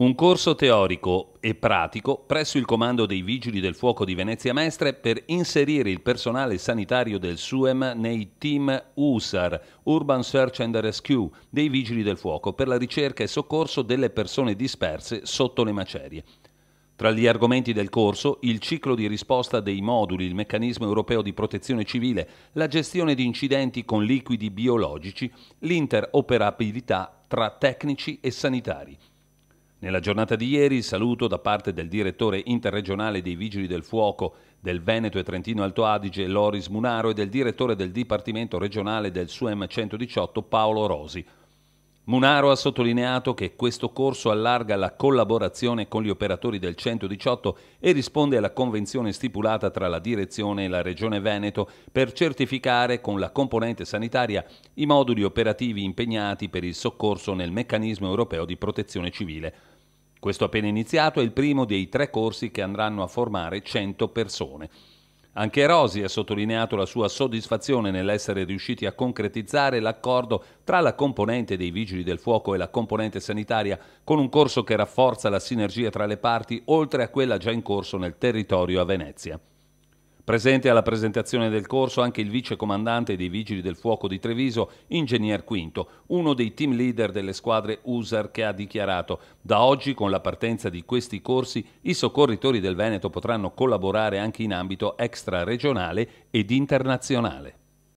Un corso teorico e pratico presso il comando dei Vigili del Fuoco di Venezia Mestre per inserire il personale sanitario del SUEM nei team USAR, Urban Search and Rescue, dei Vigili del Fuoco per la ricerca e soccorso delle persone disperse sotto le macerie. Tra gli argomenti del corso, il ciclo di risposta dei moduli, il meccanismo europeo di protezione civile, la gestione di incidenti con liquidi biologici, l'interoperabilità tra tecnici e sanitari. Nella giornata di ieri saluto da parte del direttore interregionale dei Vigili del Fuoco del Veneto e Trentino Alto Adige Loris Munaro e del direttore del Dipartimento regionale del SUEM 118 Paolo Rosi. Munaro ha sottolineato che questo corso allarga la collaborazione con gli operatori del 118 e risponde alla convenzione stipulata tra la direzione e la Regione Veneto per certificare con la componente sanitaria i moduli operativi impegnati per il soccorso nel meccanismo europeo di protezione civile. Questo appena iniziato è il primo dei tre corsi che andranno a formare 100 persone. Anche Rosi ha sottolineato la sua soddisfazione nell'essere riusciti a concretizzare l'accordo tra la componente dei vigili del fuoco e la componente sanitaria, con un corso che rafforza la sinergia tra le parti, oltre a quella già in corso nel territorio a Venezia. Presente alla presentazione del corso anche il vice comandante dei Vigili del Fuoco di Treviso, Ingegner Quinto, uno dei team leader delle squadre USAR che ha dichiarato da oggi con la partenza di questi corsi i soccorritori del Veneto potranno collaborare anche in ambito extra regionale ed internazionale.